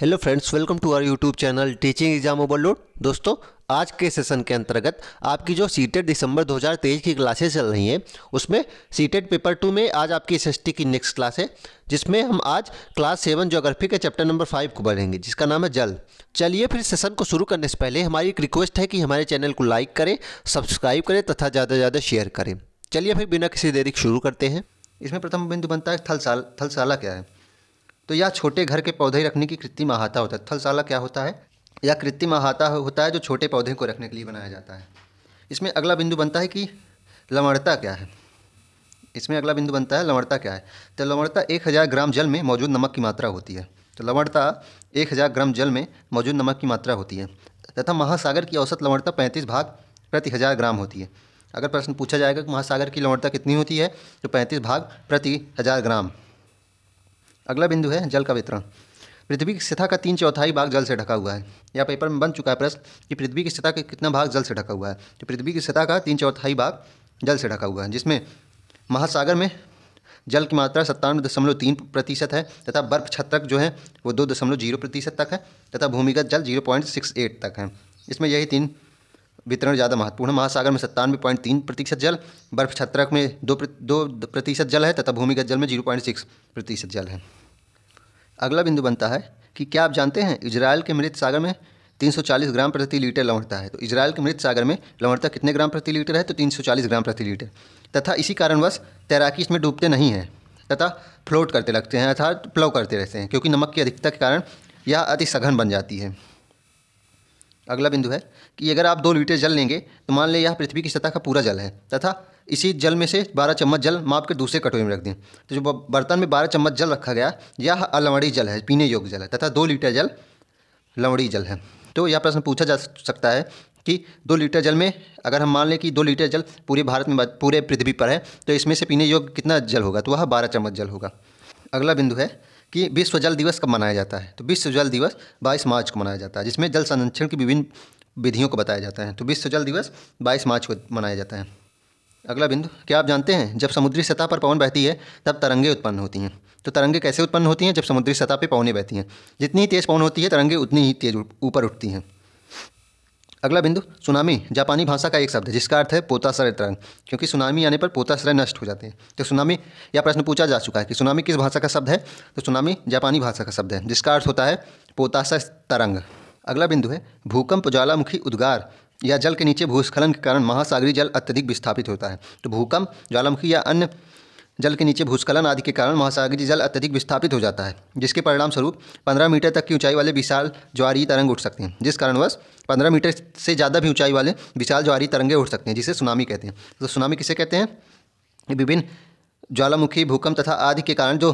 hello friends welcome to our YouTube channel teaching exam overload दोस्तों आज के session के अंतर्गत आपकी जो सीटेड दिसंबर 2023 की क्लासेस चल रही हैं उसमें सीटेड पेपर टू में आज आपकी एस की नेक्स्ट क्लास है जिसमें हम आज क्लास सेवन जोग्राफी के चैप्टर नंबर फाइव को पढ़ेंगे जिसका नाम है जल चलिए फिर सेशन को शुरू करने से पहले हमारी एक रिक्वेस्ट है कि हमारे चैनल को लाइक करें सब्सक्राइब करें तथा ज़्यादा से ज़्यादा शेयर करें चलिए फिर बिना किसी देरी शुरू करते हैं इसमें प्रथम बिंदु बनता है थलसाल थलशाला क्या है तो यह छोटे घर के पौधे रखने की कृत्रिम अहाता होता है थलशाला क्या होता है यह कृत्रिम आहाता होता है जो छोटे पौधे को रखने के लिए बनाया जाता है इसमें अगला बिंदु बनता है कि लवणता क्या है इसमें अगला बिंदु बनता है लवणता क्या है तो लवणता एक हज़ार ग्राम जल में मौजूद नमक की मात्रा होती है तो लवणता एक हज़ार ग्राम जल में मौजूद नमक की मात्रा होती है तथा महासागर की औसत लवणता पैंतीस भाग प्रति हज़ार ग्राम होती है अगर प्रश्न पूछा जाएगा कि महासागर की लवणता कितनी होती है तो पैंतीस भाग प्रति हज़ार ग्राम अगला बिंदु है जल का वितरण पृथ्वी की सतह का तीन चौथाई भाग जल से ढका हुआ है या पेपर में बन चुका है प्रश्न कि पृथ्वी की सतह का कितना भाग जल से ढका हुआ है तो पृथ्वी की सतह का तीन चौथाई भाग जल से ढका हुआ है जिसमें महासागर में जल की मात्रा सत्तानवे दशमलव तीन प्रतिशत है तथा बर्फ छत्रक जो है वो दो दशमलव जीरो प्रतिशत तक है तथा भूमिगत जल जीरो पॉइंट सिक्स एट तक है इसमें यही तीन वितरण ज़्यादा महत्वपूर्ण महासागर में सत्तानवे पॉइंट तीन प्रतिशत जल बर्फ छत्रक में दो दो प्रतिशत जल है तथा भूमिगत जल में जीरो पॉइंट सिक्स प्रतिशत जल है अगला बिंदु बनता है कि क्या आप जानते हैं इजराइल के मृत सागर में तीन सौ चालीस ग्राम प्रति लीटर लवणता है तो इसराइल के मृत सागर में लवणता कितने ग्राम प्रति लीटर है तो तीन सौ चालीस ग्राम प्रति लीटर तथा इसी कारणवश तैराकी इसमें डूबते नहीं हैं तथा फ्लोट करते लगते हैं अर्थात फ्लो करते रहते हैं क्योंकि नमक की अधिकता के कारण यह अति सघन बन जाती है अगला बिंदु है कि अगर आप दो लीटर जल लेंगे तो मान लें यह पृथ्वी की सतह का पूरा जल है तथा इसी जल में से बारह चम्मच जल माप के दूसरे कटोरे में रख दें तो जो बर्तन में बारह चम्मच जल रखा गया यह अलमड़ी जल है पीने योग्य जल है तथा दो लीटर जल लमड़ी जल है तो यह प्रश्न पूछा जा सकता है कि दो लीटर जल में अगर हम मान लें कि दो लीटर जल पूरे भारत में पूरे पृथ्वी पर है तो इसमें से पीने योग्य कितना जल होगा तो वह बारह चम्मच जल होगा अगला बिंदु है कि विश्व जल दिवस कब मनाया जाता है तो विश्व जल दिवस बाईस मार्च को मनाया जाता है जिसमें जल संरक्षण की विभिन्न विधियों को बताया जाता है तो विश्व जल दिवस बाईस मार्च को मनाया जाता है अगला बिंदु क्या आप जानते हैं जब समुद्री सतह पर पवन बहती है तब तरंगे उत्पन्न होती हैं तो तरंगे कैसे उत्पन्न होती हैं जब समुद्री सतह पर पवने बहती हैं जितनी तेज़ पवन होती है तरंगे उतनी ही तेज़ ऊपर उठती हैं अगला बिंदु सुनामी जापानी भाषा का एक शब्द है जिसका अर्थ है पोताश्रय तरंग क्योंकि सुनामी आने पर पोताश्रय नष्ट हो जाते हैं तो सुनामी यह प्रश्न पूछा जा चुका है कि सुनामी किस भाषा का शब्द है तो सुनामी जापानी भाषा का शब्द है जिसका अर्थ होता है पोताश्रय तरंग अगला बिंदु है भूकंप ज्वालामुखी उद्गार या जल के नीचे भूस्खलन के कारण महासागरी जल अत्यधिक विस्थापित होता है तो भूकंप ज्वालामुखी या अन्य जल के नीचे भूस्खलन आदि के कारण महासागरीय जल अत्यधिक विस्थापित हो जाता है जिसके परिणाम स्वरूप पंद्रह मीटर तक की ऊंचाई वाले विशाल ज्वारी तरंग उठ सकते हैं जिस कारणवश पंद्रह मीटर से ज़्यादा भी ऊंचाई वाले विशाल ज्वारी तरंगे उठ सकते हैं जिसे सुनामी कहते हैं तो सुनामी किसे कहते हैं विभिन्न ज्वालामुखी भूकंप तथा आदि के कारण जो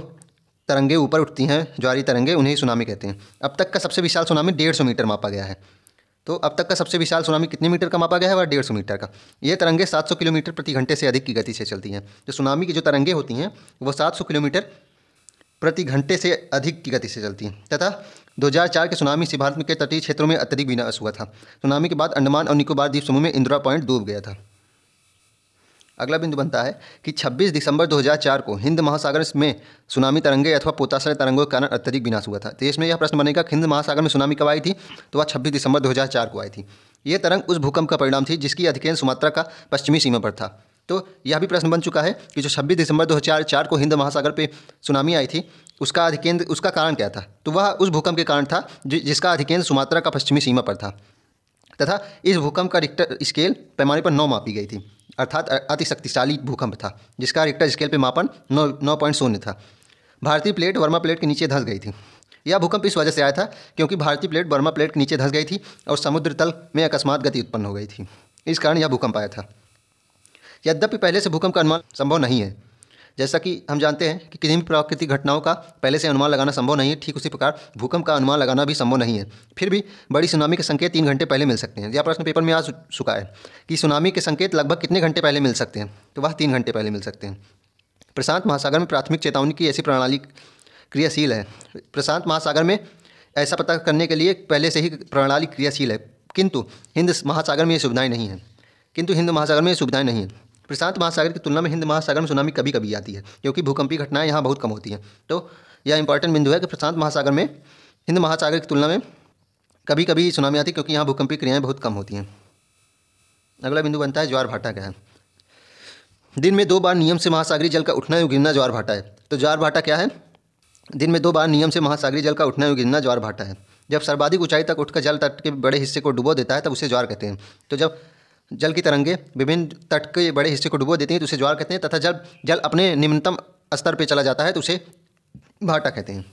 तरंगे ऊपर उठती हैं ज्वारी तरंगे उन्हें सुनामी कहते हैं अब तक का सबसे विशाल सुनामी डेढ़ सौ मीटर मापा गया है तो अब तक का सबसे विशाल सुनामी कितने मीटर का मापा गया है वह डेढ़ सौ मीटर का ये तरंगे 700 किलोमीटर प्रति घंटे से अधिक की गति से चलती हैं जो सुनामी की जो तरंगे होती हैं वो 700 किलोमीटर प्रति घंटे से अधिक की गति से चलती हैं तथा 2004 के सुनामी से भारत के तटीय क्षेत्रों में अत्यधिक विनाश हुआ था सुनामी के बाद अंडमान और निकोबार द्वीप समूह में इंदिरा पॉइंट डूब गया था अगला बिंदु बनता है कि 26 दिसंबर 2004 को हिंद महासागर में सुनामी तरंगे अथवा पोताशय तरंगों के कारण अत्यधिक विनाश हुआ था देश में यह प्रश्न बनेगा हिंद महासागर में सुनामी कब आई थी तो वह छब्बीस दिसंबर 2004 को आई थी यह तरंग उस भूकंप का परिणाम थी जिसकी अधिकांश सुमात्रा का पश्चिमी सीमा पर था तो यह भी प्रश्न बन चुका है कि जो छब्बीस दिसंबर दो चार को हिंद महासागर पर सुनामी आई थी उसका अधिकेंद्र उसका कारण क्या था तो वह उस भूकंप के कारण था जिसका अधिकेंद्र सुमात्रा का पश्चिमी सीमा पर था तथा इस भूकंप का रिक्टर स्केल पैमाने पर नौ मापी गई थी अर्थात अति शक्तिशाली भूकंप था जिसका रिक्टर स्केल पर मापन नौ नौ पॉइंट शून्य था भारतीय प्लेट वर्मा प्लेट के नीचे धस गई थी यह भूकंप इस वजह से आया था क्योंकि भारतीय प्लेट बर्मा प्लेट के नीचे धस गई थी और समुद्र तल में अकस्मात गति उत्पन्न हो गई थी इस कारण यह भूकंप आया था यद्यपि पहले से भूकंप का अनुमान संभव नहीं है जैसा कि हम जानते हैं कि किसी भी प्राकृतिक घटनाओं का पहले से अनुमान लगाना संभव नहीं है ठीक उसी प्रकार भूकंप का अनुमान लगाना भी संभव नहीं है फिर भी बड़ी सुनामी के संकेत तीन घंटे पहले मिल सकते हैं यह प्रश्न पेपर में आ चुका है कि सुनामी के संकेत लगभग कितने घंटे पहले मिल सकते हैं तो वह तीन घंटे पहले मिल सकते हैं प्रशांत महासागर में प्राथमिक चेतावनी की ऐसी प्रणाली क्रियाशील है प्रशांत महासागर में ऐसा पता करने के लिए पहले से ही प्रणाली क्रियाशील है किंतु हिंद महासागर में ये सुविधाएँ नहीं हैं किंतु हिंद महासागर में ये सुविधाएँ नहीं हैं प्रशांत महासागर की तुलना में हिंद महासागर में सुनामी कभी कभी आती है क्योंकि भूकंपी घटनाएं यहाँ बहुत कम होती हैं तो यह इंपॉर्टेंट बिंदु है कि प्रशांत महासागर में हिंद महासागर की तुलना में कभी कभी सुनामी आती है क्योंकि यहाँ भूकंपी क्रियाएँ बहुत कम होती हैं अगला बिंदु बनता है ज्वार भाटा का है दिन में दो बार नियम से महासागरी जल का उठना और गिरना ज्वार भाटा है तो ज्वार भाटा क्या है दिन में दो बार नियम से महासागरी जल का उठना और गिरना ज्वार भाटा है जब सर्वाधिक ऊंचाई तक उठकर जल तट के बड़े हिस्से को डुबो देता है तब उसे ज्वार कहते हैं तो जब जल की तरंगे विभिन्न तट के बड़े हिस्से को डुबो देती हैं तो उसे ज्वार कहते हैं तथा जब जल अपने निम्नतम स्तर पर चला जाता है तो उसे भाटा कहते हैं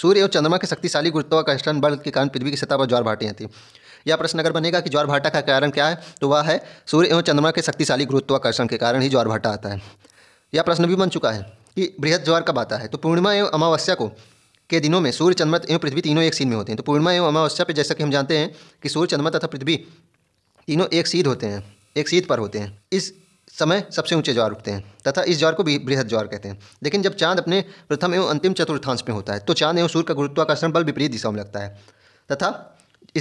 सूर्य और चंद्रमा के शक्तिशाली गुरुत्वाकर्षण बल के कारण पृथ्वी की सतह पर ज्वार भाटी आती है यह प्रश्न अगर बनेगा कि ज्वार भाटा का कारण क्या है तो वह है सूर्य एवं चंद्रमा के शक्तिशाली गुरुत्वाकर्षण के कारण ही ज्वार भाटा आता है यह प्रश्न भी बन चुका है कि बृहद ज्वार कब आता है तो पूर्णिमा एवं अमावस्या को के दिनों में सूर्य चंद्रमा एवं पृथ्वी तीनों एक सीन में होते हैं तो पूर्णिमा एवं अमावस्या पर जैसा कि हम जानते हैं कि सूर्य चंद्रमा तथा पृथ्वी तीनों एक सीध होते हैं एक सीध पर होते हैं इस समय सबसे ऊंचे ज्वार उठते हैं तथा इस ज्वार को भी बृहद ज्वार कहते हैं लेकिन जब चांद अपने प्रथम एवं अंतिम चतुर्थांश में होता है तो चांद एवं सूर्य का गुरुत्वाकर्षण बल विपरीत दिशाओं में लगता है तथा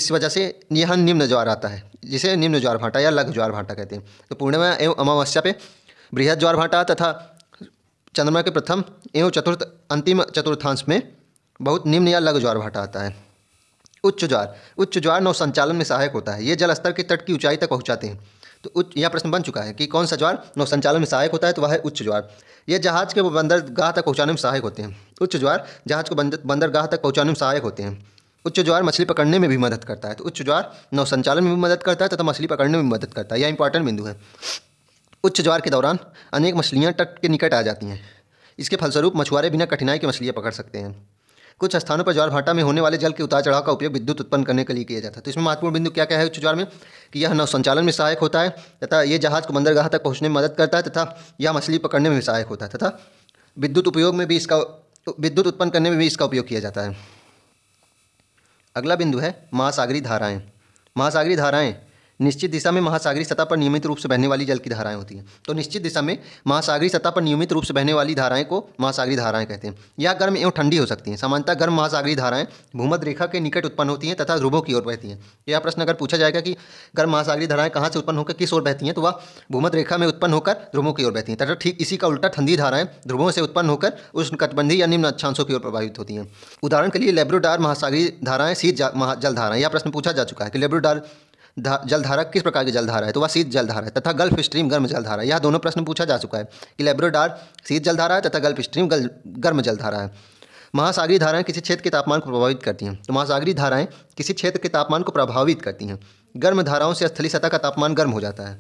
इस वजह से यहाँ निम्न ज्वार आता है जिसे निम्न ज्वार भाटा या लघु ज्वार भाटा कहते हैं तो पूर्णिमा एवं अमावस्या पे बृहद ज्वार भाटा तथा चंद्रमा के प्रथम एवं चतुर्थ अंतिम चतुर्थांश में बहुत निम्न या लघु ज्वार भाटा आता है उच्च ज्वार उच्च ज्वार नौ संचालन में सहायक होता है ये जल स्तर के तट की ऊंचाई तक पहुंचाते हैं तो उच्च यह प्रश्न बन चुका है कि कौन सा ज्वार नौसंचालन में सहायक होता है तो वह है उच्च ज्वार ये जहाज के बंदरगाह तक पहुंचाने में सहायक होते हैं उच्च ज्वार जहाज को बंदरगाह तक पहुंचाने में सहायक होते हैं उच्च ज्वार मछली पकड़ने में भी मदद करता है तो उच्च ज्वार संचालन में भी मदद करता है तथा मछली पकड़ने में भी मदद करता है यह इंपॉर्टेंट बिंदु है उच्च ज्वार के दौरान अनेक मछलियाँ तट के निकट आ जाती हैं इसके फलस्वरूप मछुआरे बिना कठिनाई की मछलियाँ पकड़ सकते हैं कुछ स्थानों पर ज्वार भाटा में होने वाले जल के उतार चढ़ाव का उपयोग विद्युत उत्पन्न करने के लिए किया जाता है तो इसमें महत्वपूर्ण बिंदु क्या क्या है उच्च ज्वार में कि यह नव संचालन में सहायक होता है तथा यह जहाज को बंदरगाह तक पहुँचने में मदद करता है तथा यह मछली पकड़ने में भी सहायक होता है तथा विद्युत उपयोग में भी इसका विद्युत उत्पन्न करने में भी इसका उपयोग किया जाता है अगला बिंदु है महासागरी धाराएँ महासागरी धाराएँ निश्चित दिशा में महासागरी सतह पर नियमित रूप से बहने वाली जल की धाराएं होती हैं तो निश्चित दिशा में महासागरी सतह पर नियमित रूप से बहने वाली धाराएं को महासागरी धाराएं कहते हैं या गर्म एवं ठंडी हो सकती हैं सामान्यतः गर्म महासागरी धाराएं भूमध रेखा के निकट उत्पन्न होती हैं तथा ध्रुवों की ओर बहती हैं यह प्रश्न अगर पूछा जाएगा कि गर्म महासागरी धाराएं कहाँ से उत्पन्न होकर किस ओर बहती हैं तो वह भूमध रेखा में उत्पन्न होकर ध्रुवों की ओर बहती हैं तथा ठीक इसी का उल्टा ठंडी धाराएं ध्रुवों से उत्पन्न होकर उष्ण कटबंधी या निम्न अक्षांशों की ओर प्रभावित होती हैं उदाहरण के लिए लेब्रोडार महासागरी धाराएं शीत जल धाराएं यह प्रश्न पूछा जा चुका है कि लेब्रोडार जलधारा किस प्रकार की जलधारा है तो वह शीत जलधारा है तथा गल्फ स्ट्रीम गर्म जलधारा है यह दोनों प्रश्न पूछा जा चुका है कि लेब्रोडार शीत जलधारा है तथा गल्फ स्ट्रीम गल, गर्म जलधारा है महासागरी धाराएं किसी क्षेत्र के तापमान को प्रभावित करती हैं तो महासागरी धाराएं किसी क्षेत्र के तापमान को प्रभावित करती हैं गर्म धाराओं से स्थलीय सतह का तापमान गर्म हो जाता है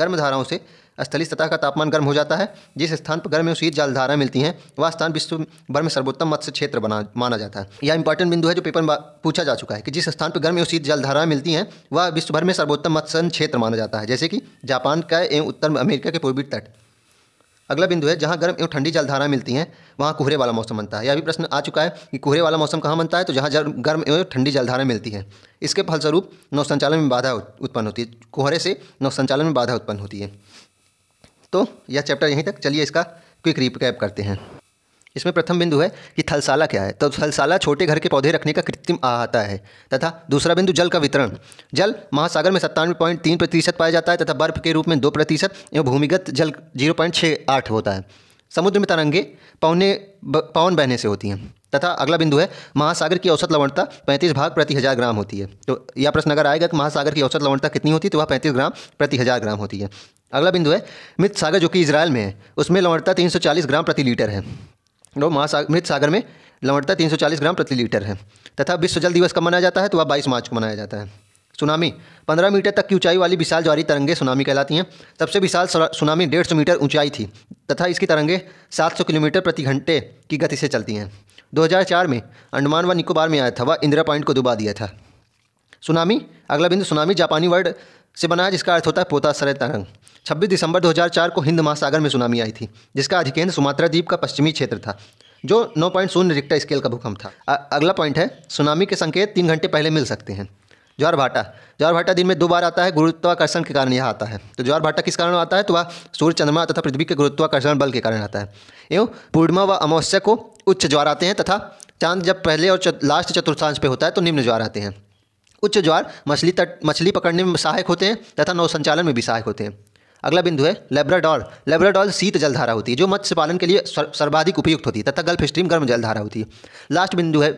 गर्म धाराओं से स्थलीय सतह का तापमान गर्म हो जाता है जिस स्थान पर गर्म एवं शीत मिलती हैं वह स्थान विश्व भर में सर्वोत्तम मत्स्य क्षेत्र बना माना जाता है यह इंपॉर्टेंट बिंदु है जो पेपर पूछा जा चुका है कि जिस स्थान पर गर्म उसी जलधारा मिलती हैं वह विश्व भर में सर्वोत्तम मत्स्य क्षेत्र माना जाता है जैसे कि जापान का एवं उत्तर अमेरिका के पूर्वी तट अगला बिंदु है जहाँ गर्म एवं ठंडी जलधारा मिलती हैं वहाँ कोहरे वाला मौसम बनता है यह भी प्रश्न आ चुका है कि कोहरे वाला मौसम कहाँ बनता है तो जहाँ गर्म एवं ठंडी जलधारा मिलती है इसके फलस्वरूप नौसंचालन में बाधा उत्पन्न होती है कोहरे से नौसंचालन में बाधा उत्पन्न होती है तो यह चैप्टर यहीं तक चलिए इसका क्विक रिकैप करते हैं इसमें प्रथम बिंदु है कि थलसाला क्या है तो थलसाला छोटे घर के पौधे रखने का कृत्रिम आता है तथा दूसरा बिंदु जल का वितरण जल महासागर में सत्तानवे पॉइंट तीन प्रतिशत पाया जाता है तथा बर्फ के रूप में दो प्रतिशत एवं भूमिगत जल जीरो पॉइंट छः आठ होता है समुद्र में तरंगे पौने पवन बहने से होती हैं तथा अगला बिंदु है महासागर की औसत लवणता पैंतीस भाग प्रति हज़ार ग्राम होती है तो यह प्रश्न अगर आएगा कि महासागर की औसत लवणता कितनी होती है तो वह पैंतीस ग्राम प्रति हज़ार ग्राम होती है अगला बिंदु है मृत सागर जो कि इसराइल में है उसमें लवणता 340 ग्राम प्रति लीटर है नो तो महासागर मृत सागर में लवणता 340 ग्राम प्रति लीटर है तथा विश्व जल दिवस कब मनाया जाता है तो वह बाईस मार्च को मनाया जाता है सुनामी 15 मीटर तक की ऊंचाई वाली विशाल ज्वारी तरंगे सुनामी कहलाती हैं सबसे विशाल सुनामी 150 मीटर ऊंचाई थी तथा इसकी तरंगे 700 किलोमीटर प्रति घंटे की गति से चलती हैं 2004 में अंडमान व निकोबार में आया था वह इंदिरा पॉइंट को दुबा दिया था सुनामी अगला बिंदु सुनामी जापानी वर्ड से बनाया जिसका अर्थ होता है पोता सरय तरंग 26 दिसंबर 2004 को हिंद महासागर में सुनामी आई थी जिसका अधिकेंद्र सुमात्रा द्वीप का पश्चिमी क्षेत्र था जो 9.0 पॉइंट शून्य रिक्टर स्केल का भूकंप था अ, अगला पॉइंट है सुनामी के संकेत तीन घंटे पहले मिल सकते हैं ज्वार भाटा ज्वार भाटा दिन में दो बार आता है गुरुत्वाकर्षण के कारण यह आता है तो ज्वार भाटा किस कारण आता है तो वह सूर्य चंद्रमा तथा पृथ्वी के गुरुत्वाकर्षण बल के कारण आता है एवं पूर्णिमा व अमावस्या को उच्च ज्वार आते हैं तथा चांद जब पहले और लास्ट चतुर्थांश पे होता है तो निम्न ज्वार आते हैं उच्च ज्वार मछली तट मछली पकड़ने में सहायक होते हैं तथा नौसंचालन में भी सहायक होते हैं अगला बिंदु है लेब्राडॉल लेब्राडॉल शीत जलधारा होती है जो मत्स्य पालन के लिए सर्वाधिक उपयुक्त होती है तथा गल्फ स्ट्रीम गर्म जलधारा होती है लास्ट बिंदु है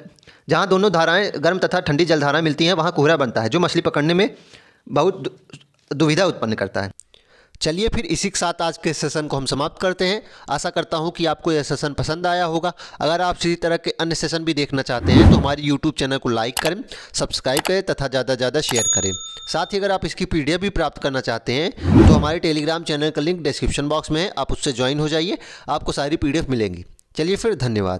जहाँ दोनों धाराएं गर्म तथा ठंडी जलधारा मिलती हैं वहाँ कोहरा बनता है जो मछली पकड़ने में बहुत दुविधा उत्पन्न करता है चलिए फिर इसी के साथ आज के सेशन को हम समाप्त करते हैं आशा करता हूँ कि आपको यह सेशन पसंद आया होगा अगर आप इसी तरह के अन्य सेशन भी देखना चाहते हैं तो हमारे यूट्यूब चैनल को लाइक करें सब्सक्राइब करें तथा ज़्यादा से ज़्यादा शेयर करें साथ ही अगर आप इसकी पी भी प्राप्त करना चाहते हैं तो हमारे टेलीग्राम चैनल का लिंक डिस्क्रिप्शन बॉक्स में है आप उससे ज्वाइन हो जाइए आपको सारी पी मिलेंगी चलिए फिर धन्यवाद